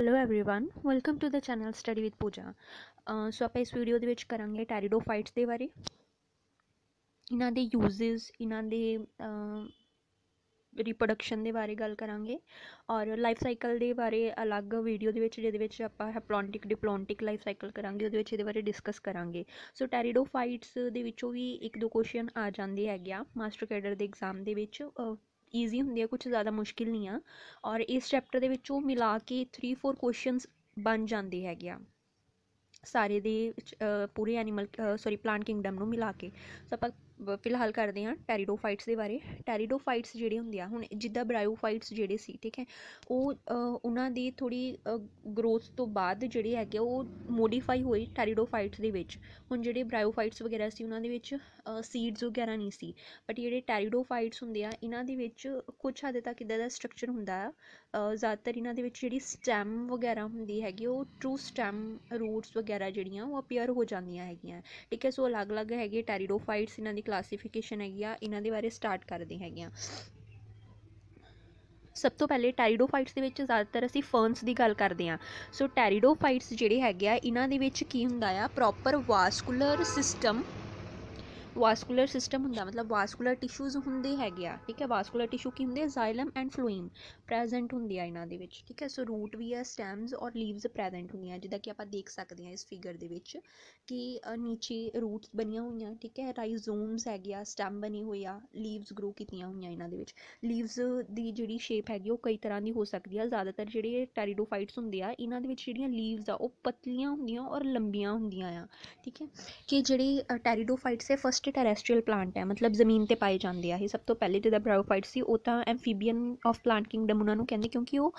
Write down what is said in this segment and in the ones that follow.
hello everyone welcome to the channel study with Pooja so ਆਪਾਂ ਇਸ video ਦੇ ਵਿੱਚ ਕਰਾਂਗੇ ਟੈਰੀਡੋਫਾਈਟਸ ਦੇ ਬਾਰੇ ਇਹਨਾਂ ਦੇ ਯੂਜ਼ਸ ਇਹਨਾਂ ਦੇ ਰਿਪਰੋਡਕਸ਼ਨ ਦੇ ਬਾਰੇ ਗੱਲ ਕਰਾਂਗੇ ਔਰ ਲਾਈਫ ਸਾਈਕਲ ਦੇ ਬਾਰੇ ਅਲੱਗ ਵੀਡੀਓ ਦੇ ਵਿੱਚ ਜਿਹਦੇ ਵਿੱਚ ਆਪਾਂ ਹੈਪਲੋਂਟਿਕ ਡਿਪਲੋਂਟਿਕ ਲਾਈਫ ਸਾਈਕਲ ਕਰਾਂਗੇ ਉਹਦੇ ਵਿੱਚ ਇਹਦੇ ਬਾਰੇ ਡਿਸਕਸ ਕਰਾਂਗੇ ਸੋ ਟੈਰੀਡੋਫਾਈਟਸ ਦੇ ਵਿੱਚੋਂ ਵੀ ਇੱਕ ਦੋ ਕੁਐਸਚਨ ਆ ਜਾਂਦੇ ਹੈਗੇ ਆ ਮਾਸਟਰ ਕੈਡਰ ਦੇ ਐਗਜ਼ਾਮ ਦੇ ਵਿੱਚ ਈਜ਼ੀ ਹੁੰਦੀ ਹੈ ਕੁਝ ਜ਼ਿਆਦਾ ਮੁਸ਼ਕਿਲ ਨਹੀਂ ਆ ਔਰ ਇਸ ਚੈਪਟਰ ਦੇ ਵਿੱਚੋਂ ਮਿਲਾ ਕੇ 3-4 ਕੁਐਸਚਨਸ ਬਣ ਜਾਂਦੇ ਹੈਗੇ ਆ ਸਾਰੇ ਦੇ ਪੂਰੇ ਐਨੀਮਲ ਸੌਰੀ ਪਲਾਂਟ ਕਿੰਗਡਮ ਨੂੰ ਮਿਲਾ ਕੇ ਸੋ ਆਪਾਂ ਫਿਲਹਾਲ ਕਰਦੇ ਹਾਂ ਟੈਰੀਡੋਫਾਈਟਸ ਦੇ ਬਾਰੇ ਟੈਰੀਡੋਫਾਈਟਸ ਜਿਹੜੇ ਹੁੰਦੇ ਆ ਹੁਣ ਜਿੱਦਾਂ ਬ੍ਰਾਇਓਫਾਈਟਸ ਜਿਹੜੇ ਸੀ ਠੀਕ ਹੈ ਉਹ ਉਹਨਾਂ ਦੀ ਥੋੜੀ ਗਰੋਥ ਤੋਂ ਬਾਅਦ ਜਿਹੜੇ ਹੈਗੇ ਉਹ ਮੋਡੀਫਾਈ ਹੋਏ ਟੈਰੀਡੋਫਾਈਟਸ ਦੇ ਵਿੱਚ ਹੁਣ ਜਿਹੜੇ ਬ੍ਰਾਇਓਫਾਈਟਸ ਵਗੈਰਾ ਸੀ ਉਹਨਾਂ ਦੇ ਵਿੱਚ ਸੀਡਸ ਵਗੈਰਾ ਨਹੀਂ ਸੀ ਬਟ ਜਿਹੜੇ ਟੈਰੀਡੋਫਾਈਟਸ ਹੁੰਦੇ ਆ ਇਹਨਾਂ ਦੇ ਵਿੱਚ ਕੁਝ ਹੱਦ ਤੱਕ ਇਦਾਂ ਦਾ ਸਟਰਕਚਰ ਹੁੰਦਾ ਆ ਜ਼ਿਆਦਾਤਰ ਇਹਨਾਂ ਦੇ ਵਿੱਚ ਜਿਹੜੀ ਸਟੈਮ ਵਗੈਰਾ ਹੁੰਦੀ ਹੈਗੀ ਉਹ ਟਰੂ ਸਟੈਮ ਰੂਟਸ ਵਗੈਰਾ ਜਿਹੜੀਆਂ ਉਹ ਅਪੀਅਰ ਹੋ ਜਾਂਦੀਆਂ ਹੈਗੀਆਂ ਠੀਕ ਹੈ ਸੋ ਅਲੱਗ-ਅਲੱਗ ਹੈਗੇ ਟੈਰੀਡੋਫਾਈਟਸ ਇਹਨਾਂ ਦੀ ਕਲਾਸੀਫਿਕੇਸ਼ਨ ਹੈਗੀ ਆ ਇਹਨਾਂ ਦੇ ਬਾਰੇ ਸਟਾਰਟ ਕਰਦੇ ਹੈਗੀਆਂ ਸਭ ਤੋਂ ਪਹਿਲੇ ਟੈਰੀਡੋਫਾਈਟਸ ਦੇ ਵਿੱਚ ਜ਼ਿਆਦਾਤਰ ਅਸੀਂ ਫਰਨਸ ਦੀ ਗੱਲ ਕਰਦੇ ਹਾਂ ਸੋ ਟੈਰੀਡੋਫਾਈਟਸ ਜਿਹੜੇ ਹੈਗੇ ਆ ਇਹਨਾਂ ਦੇ ਵਿੱਚ ਕੀ ਹੁੰਦਾ ਆ proper vascular system vascular system ਹੁੰਦਾ ਮਤਲਬ ਵਾਸਕੂਲਰ ਟਿਸ਼ੂਜ਼ ਹੁੰਦੇ ਹੈਗੇ ਆ ਠੀਕ ਹੈ ਵਾਸਕੂਲਰ ਟਿਸ਼ੂ ਕੀ ਹੁੰਦੇ ਜ਼ਾਈਲਮ ਐਂਡ ਫਲੋਇਮ ਪ੍ਰੈਜ਼ੈਂਟ ਹੁੰਦੇ ਆ ਇਹਨਾਂ ਦੇ ਵਿੱਚ ਠੀਕ ਹੈ ਸੋ ਰੂਟ ਵੀ ਆ ਸਟੈਮਸ ਔਰ ਲੀਵਸ ਪ੍ਰੈਜ਼ੈਂਟ ਹੁੰਦੀਆਂ ਜਿੱਦਾਂ ਕਿ ਆਪਾਂ ਦੇਖ ਸਕਦੇ ਹਾਂ ਇਸ ਫਿਗਰ ਦੇ ਵਿੱਚ ਕਿ ਨੀਚੇ ਰੂਟਸ ਬਣੀਆਂ ਹੋਈਆਂ ਠੀਕ ਹੈ ਰਾਈਜ਼ੋਮਸ ਹੈਗੇ ਆ ਸਟੈਮ ਬਣੀ ਹੋਈ ਆ ਲੀਵਸ ਗਰੋ ਕੀਤੀਆਂ ਹੋਈਆਂ ਇਹਨਾਂ ਦੇ ਵਿੱਚ ਲੀਵਸ ਦੀ ਜਿਹੜੀ ਸ਼ੇਪ ਹੈਗੀ ਉਹ ਕਈ ਤਰ੍ਹਾਂ ਦੀ ਹੋ ਸਕਦੀ ਆ ਜ਼ਿਆਦਾਤਰ ਜਿਹੜੇ ਟੈਰੀਡੋਫਾਈਟਸ ਹੁੰਦੇ ਆ ਇਹਨਾਂ ਦੇ ਵਿੱਚ ਜਿਹੜੀਆਂ ਲੀਵਸ ਆ ਉਹ ਪਤਲੀਆਂ ਹੁੰਦੀਆਂ ਔਰ ਲੰਬੀਆਂ ਹੁੰਦੀਆਂ ਆ ਠੀਕ ਹੈ ਕਿ ਜਿਹੜੇ ਟੈਰੀਡੋਫਾਈਟਸ ਹੈ ਫਸਟ ਫਸਟ ਟੈਰੈਸਟਰੀਅਲ ਪਲਾਂਟ ਹੈ ਮਤਲਬ ਜ਼ਮੀਨ ਤੇ ਪਾਈ ਜਾਂਦੇ ਆ ਇਹ ਸਭ ਤੋਂ ਪਹਿਲੇ ਜਿਹਦਾ ਬਰਾਓਫਾਈਟ ਸੀ ਉਹ ਤਾਂ ਐਮਫੀਬੀਅਨ ਆਫ ਪਲਾਂਟ ਕਿੰਗਡਮ ਉਹਨਾਂ ਨੂੰ ਕਹਿੰਦੇ ਕਿਉਂਕਿ ਉਹ